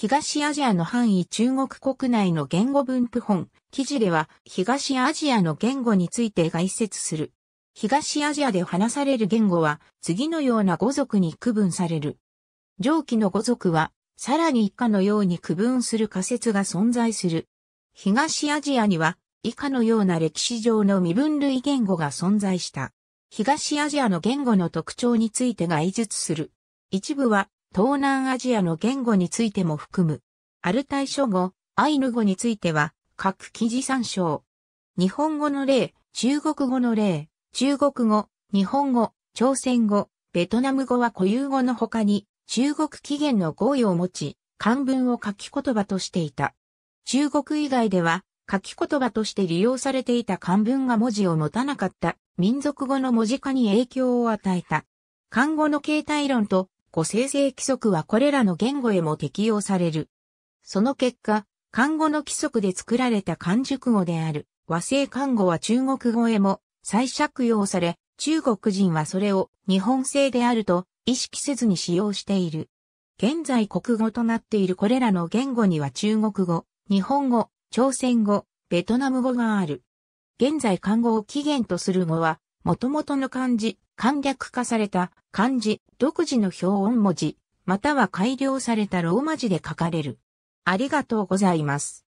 東アジアの範囲中国国内の言語分布本、記事では東アジアの言語について概説する。東アジアで話される言語は次のような語族に区分される。上記の語族はさらに以下のように区分する仮説が存在する。東アジアには以下のような歴史上の身分類言語が存在した。東アジアの言語の特徴について概述する。一部は東南アジアの言語についても含む。アルタイ諸語、アイヌ語については、各記事参照。日本語の例、中国語の例、中国語、日本語、朝鮮語、ベトナム語は固有語の他に、中国起源の語彙を持ち、漢文を書き言葉としていた。中国以外では、書き言葉として利用されていた漢文が文字を持たなかった民族語の文字化に影響を与えた。漢語の形態論と語生成規則はこれらの言語へも適用される。その結果、漢語の規則で作られた漢熟語である和製漢語は中国語へも再借用され、中国人はそれを日本製であると意識せずに使用している。現在国語となっているこれらの言語には中国語、日本語、朝鮮語、ベトナム語がある。現在漢語を起源とする語は、元々の漢字、簡略化された漢字、独自の表音文字、または改良されたローマ字で書かれる。ありがとうございます。